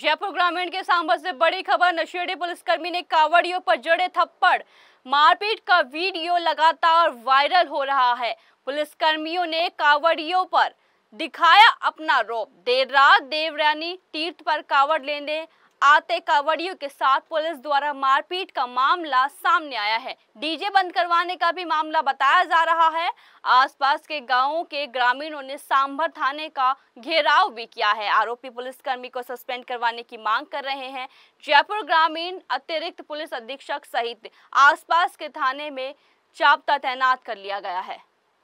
जयपुर ग्रामीण के सांबर से बड़ी खबर नशेड़ी पुलिसकर्मी ने कावड़ियों पर जड़े थप्पड़ मारपीट का वीडियो लगातार वायरल हो रहा है पुलिसकर्मियों ने कावड़ियों पर दिखाया अपना रोप देर रात देवरानी तीर्थ पर कावड़ लेने आते कावड़ियों के साथ पुलिस द्वारा मारपीट का मामला सामने आया है डीजे बंद करवाने का भी मामला बताया जा रहा है आसपास के गांवों के ग्रामीणों ने सांभर थाने का घेराव भी किया है आरोपी पुलिसकर्मी को सस्पेंड करवाने की मांग कर रहे हैं जयपुर ग्रामीण अतिरिक्त पुलिस अधीक्षक सहित आसपास के थाने में जाब्ता तैनात कर लिया गया है